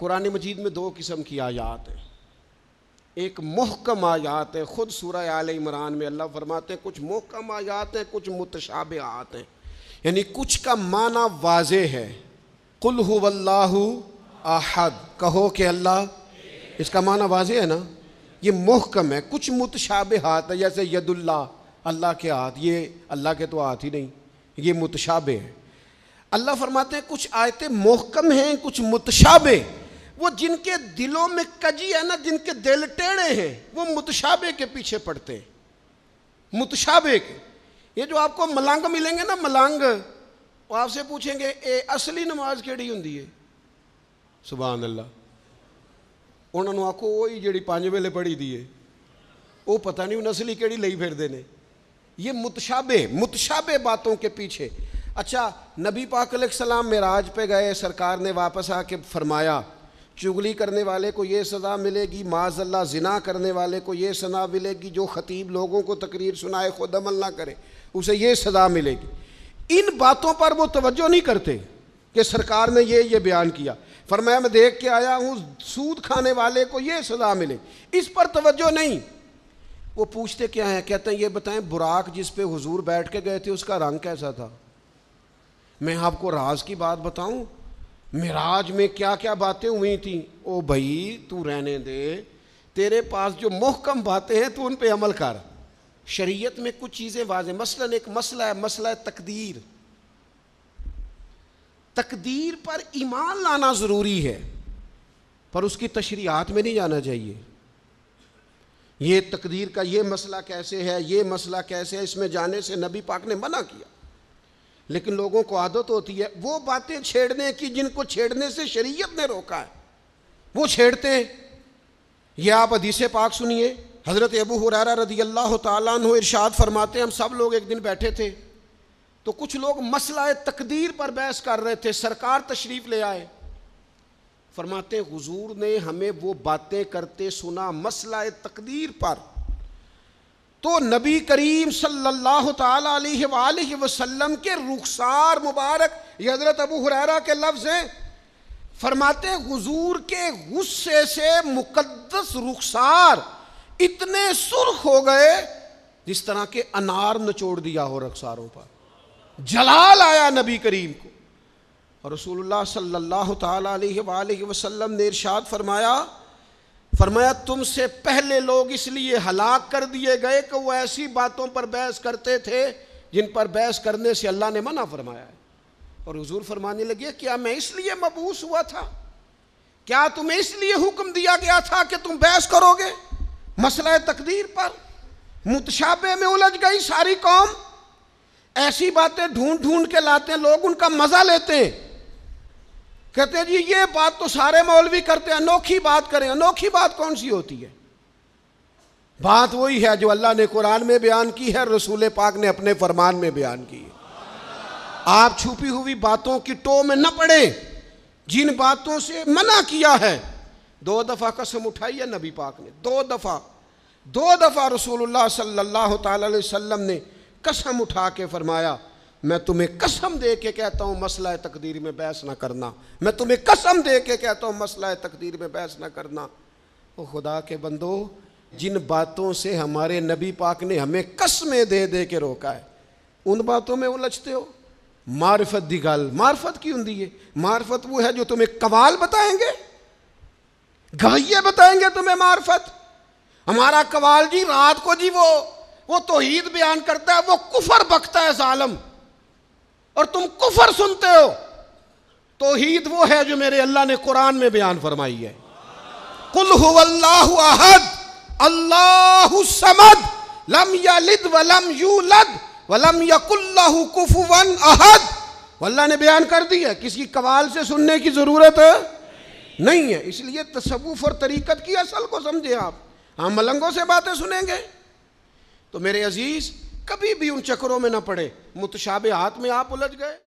कुरान मजीद में दो किस्म की आयात हैं एक मोहकम आयात है ख़ुद सूरा आल इमरान में अल्लाह फरमाते हैं कुछ मोहकम आयात हैं कुछ मुतशाब आत हैं यानी कुछ का माना वाज है कुल वल्लाहु आहद कहो कि अल्लाह इसका माना वाज है ना ये मोहकम है कुछ मुतशाब हाथ है जैसे यदुल्ला अल्लाह के हाथ ये अल्लाह के तो हाथ ही नहीं ये मुतशाबे हैं अल्लाह फरमाते हैं कुछ आयतें मोहकम हैं कुछ मुतशाबे वो जिनके दिलों में कजी है ना जिनके दिल टेढ़े हैं वो मुतशाबे के पीछे पड़ते हैं मुतशाबे के ये जो आपको मलंग मिलेंगे ना मलंग वो आपसे पूछेंगे ए असली नमाज केड़ी होंगी है सुबह अल्लाह उन्होंने आखो वही जी पांच वेले पढ़ी दी है वो पता नहीं उन्हें असली केड़ी लई फिरते हैं ये मुतशाबे मुतशाबे बातों के पीछे अच्छा नबी पाक सलाम मेराज पे गए सरकार ने वापस आके फरमाया चुगली करने वाले को ये सज़ा मिलेगी माजल्ला जिना करने वाले को ये सज़ा मिलेगी जो ख़तीब लोगों को तकरीर सुनाए खुद अमल ना करे उसे ये सज़ा मिलेगी इन बातों पर वो तवज्जो नहीं करते कि सरकार ने ये ये बयान किया फरमाया मैं देख के आया हूँ सूद खाने वाले को ये सज़ा मिले इस पर तवज्जो नहीं वो पूछते क्या हैं कहते हैं ये बताएं बुराक जिस पे हुजूर बैठ के गए थे उसका रंग कैसा था मैं आपको राज की बात बताऊं मिराज में क्या क्या बातें हुई थी ओ भाई तू रहने दे तेरे पास जो मोहकम बातें हैं तू उन पे अमल कर शरीयत में कुछ चीज़ें वाज मसलन एक मसला है मसला है तकदीर तकदीर पर ईमान लाना ज़रूरी है पर उसकी तशरीहत में नहीं जाना चाहिए ये तकदीर का ये मसला कैसे है ये मसला कैसे है इसमें जाने से नबी पाक ने मना किया लेकिन लोगों को आदत होती है वो बातें छेड़ने की जिनको छेड़ने से शरीयत ने रोका है वो छेड़ते हैं यह आप अदीस पाक सुनिए हज़रत अबू हुरारा रदी अल्लाह तु इरशाद फरमाते हैं हम सब लोग एक दिन बैठे थे तो कुछ लोग मसला तकदीर पर बहस कर रहे थे सरकार तशरीफ़ ले आए फरमाते हुजूर ने हमें वो बातें करते सुना मसला तकदीर पर तो नबी करीम सल्लल्लाहु सल्ला वसल्लम के रुखसार मुबारक ये हज़रत अबू हुररा के लफ्ज़ हैं फरमाते हजूर के गुस्से से मुकद्दस रुखसार इतने सुर्ख हो गए जिस तरह के अनार नचोड़ दिया हो रखसारों पर जलाल आया नबी करीम को और रसूलुल्लाह सल्लल्लाहु सल्ला वसल्लम ने इरशाद फरमाया फरमाया तुमसे पहले लोग इसलिए हलाक कर दिए गए कि वो ऐसी बातों पर बहस करते थे जिन पर बहस करने से अल्लाह ने मना फरमाया है और हजूर फरमाने लगे क्या मैं इसलिए मबूस हुआ था क्या तुम्हें इसलिए हुक्म दिया गया था कि तुम बहस करोगे मसला तकदीर पर मुतशाबे में उलझ गई सारी कौम ऐसी बातें ढूंढ ढूंढ के लाते हैं लोग उनका मज़ा लेते हैं कहते हैं जी ये बात तो सारे मौलवी करते हैं अनोखी बात करें अनोखी बात कौन सी होती है बात वही है जो अल्लाह ने कुरान में बयान की है रसूल पाक ने अपने फरमान में बयान की है आप छुपी हुई बातों की टो में न पड़े जिन बातों से मना किया है दो दफ़ा कसम उठाई है नबी पाक ने दो दफ़ा दो दफ़ा रसूलुल्लाह सल्लल्लाहु अलैहि वसल्लम ने कसम उठा के फरमाया मैं तुम्हें कसम दे के कहता हूँ मसला तकदीर में बहस ना करना मैं तुम्हें कसम दे के कहता हूँ मसला तकदीर में बहस ना करना ओ खुदा के बंदो जिन बातों से हमारे नबी पाक ने हमें कसमें दे दे के रोका है उन बातों में उलझते हो मार्फत दी गल मार्फत की होंगी है मार्फत वो है जो तुम्हें कवाल बताएंगे गाइये बताएंगे तुम्हें मार्फत हमारा कवाल जी रात को जी वो वो तोहीद बयान करता है वो कुफर बखता है जालम और तुम कुफर सुनते हो तो तोहीद वो है जो मेरे अल्लाह ने कुरान में बयान फरमाई है कुल अहद अल्लाह समद लम यलिद वलम यूलद वलम यकुल्लाहु कुफुवन अहद अल्लाह ने बयान कर दिया किसी कवाल से सुनने की ज़रूरत है नहीं है इसलिए तसवुफ और तरीक़त की असल को समझे आप हम मलंगों से बातें सुनेंगे तो मेरे अजीज़ कभी भी उन चक्करों में ना पड़े मुतशाबे हाथ में आप उलझ गए